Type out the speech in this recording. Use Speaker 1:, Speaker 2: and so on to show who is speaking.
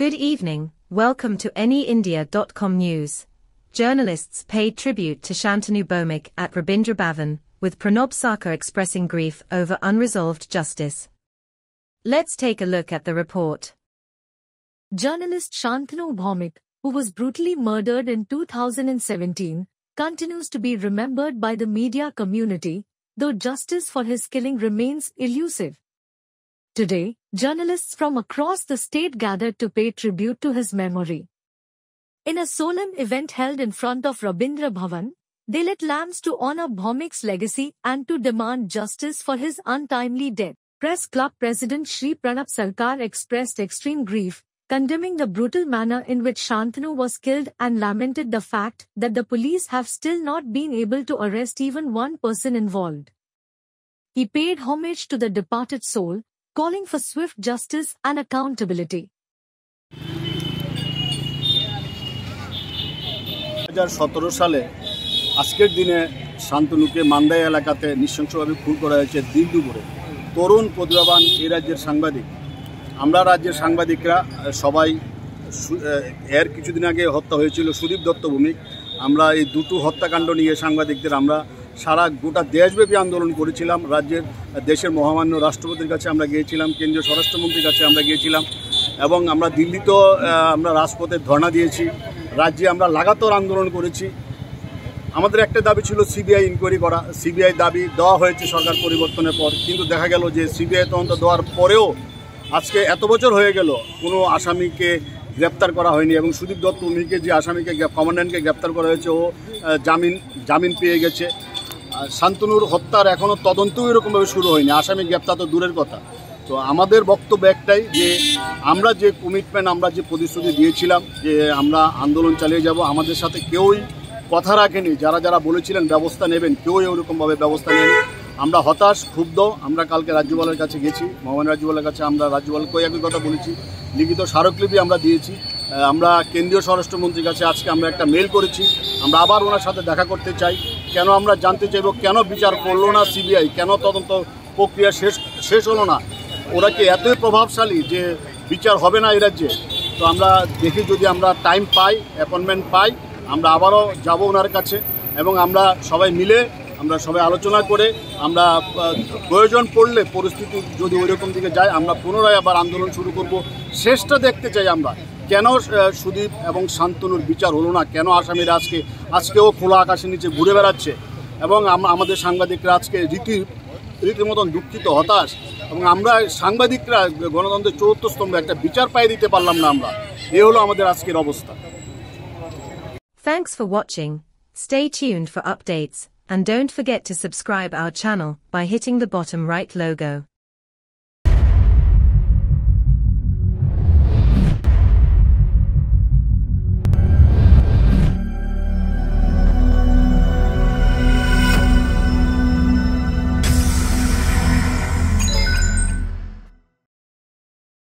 Speaker 1: Good evening, welcome to AnyIndia.com News. Journalists paid tribute to Shantanu Bhomik at Rabindra Bhavan, with Pranob Sarkar expressing grief over unresolved justice. Let's take a look at the report.
Speaker 2: Journalist Shantanu Bhomik, who was brutally murdered in 2017, continues to be remembered by the media community, though justice for his killing remains elusive. Today, journalists from across the state gathered to pay tribute to his memory. In a solemn event held in front of Rabindra Bhavan, they lit lamps to honor Bhomik's legacy and to demand justice for his untimely death. Press Club President Sri Pranab Sarkar expressed extreme grief, condemning the brutal manner in which Shantanu was killed and lamented the fact that the police have still not been able to arrest even one person involved. He paid homage to the departed soul, calling for swift justice and accountability.
Speaker 3: দু সালে আজকের দিনে শান্তনুকে মান্দাই এলাকাতে নৃশংসভাবে খুন করা হয়েছে দিন দুপুরে তরুণ প্রতিভাবান এ রাজ্যের সাংবাদিক আমরা রাজ্যের সাংবাদিকরা সবাই এর কিছুদিন আগে হত্যা হয়েছিল সুদীপ দত্ত ভূমিক আমরা এই দুটো হত্যাকাণ্ড নিয়ে সাংবাদিকদের আমরা সারা গোটা দেশব্যাপী আন্দোলন করেছিলাম রাজ্যের দেশের মহামান্য রাষ্ট্রপতির কাছে আমরা গিয়েছিলাম কেন্দ্রীয় স্বরাষ্ট্রমন্ত্রীর কাছে আমরা গিয়েছিলাম এবং আমরা দিল্লিতেও আমরা রাজপথে ধর্ণা দিয়েছি রাজ্যে আমরা লাগাতার আন্দোলন করেছি আমাদের একটা দাবি ছিল সিবিআই ইনকোয়ারি করা সিবিআই দাবি দেওয়া হয়েছে সরকার পরিবর্তনের পর কিন্তু দেখা গেল যে সিবিআই তদন্ত দেওয়ার পরেও আজকে এত বছর হয়ে গেল কোনো আসামিকে গ্রেপ্তার করা হয়নি এবং সুদীপ দত্ত উনিকে যে আসামিকে কমান্ড্যান্টকে গ্রেপ্তার করা হয়েছে ও জামিন জামিন পেয়ে গেছে শান্তনুর হত্যার এখনও তদন্তও এরকমভাবে শুরু হয়নি আসামি গ্রেপ্তার তো দূরের কথা তো আমাদের বক্তব্য একটাই যে আমরা যে কমিটমেন্ট আমরা যে প্রতিশ্রুতি দিয়েছিলাম যে আমরা আন্দোলন চালিয়ে যাব আমাদের সাথে কেউই কথা রাখেনি যারা যারা বলেছিলেন ব্যবস্থা নেবেন কেউই ওরকমভাবে ব্যবস্থা নেবেন আমরা হতাশ ক্ষুব্ধ আমরা কালকে রাজ্যপালের কাছে গেছি মহামান রাজ্যপালের কাছে আমরা রাজ্যপালকেই একই কথা বলেছি লিখিত স্মারকলিপি আমরা দিয়েছি আমরা কেন্দ্রীয় স্বরাষ্ট্রমন্ত্রীর কাছে আজকে আমরা একটা মেল করেছি আমরা আবার ওনার সাথে দেখা করতে চাই কেন আমরা জানতে চাইব কেন বিচার করলো না সিবিআই কেন তদন্ত প্রক্রিয়া শেষ শেষ হলো না ওরা কি এতই প্রভাবশালী যে বিচার হবে না এই রাজ্যে তো আমরা দেখি যদি আমরা টাইম পাই অ্যাপয়েন্টমেন্ট পাই আমরা আবারও যাব ওনার কাছে এবং আমরা সবাই মিলে আমরা সবাই আলোচনা করে আমরা প্রয়োজন পড়লে পরিস্থিতি যদি ওইরকম দিকে যায় আমরা পুনরায় আবার আন্দোলন শুরু করব শেষটা দেখতে চাই আমরা কেন সুদীপ এবং শান্তনুর বিচার হলো না কেন আসামিরা আজকে আজকেও খোলা আকাশের নিচে ঘুরে বেড়াচ্ছে এবং আমাদের সাংবাদিকরা আজকে রীতি রীতিমতন দুঃখিত হতাশ এবং আমরা সাংবাদিকরা গণতন্ত্রের চতুর্থ স্তম্ভ একটা বিচার পাই দিতে পারলাম না আমরা এ হলো আমাদের আজকের অবস্থা
Speaker 1: thanks for watching stay tuned for updates and don't forget to subscribe our channel by hitting the bottom right logo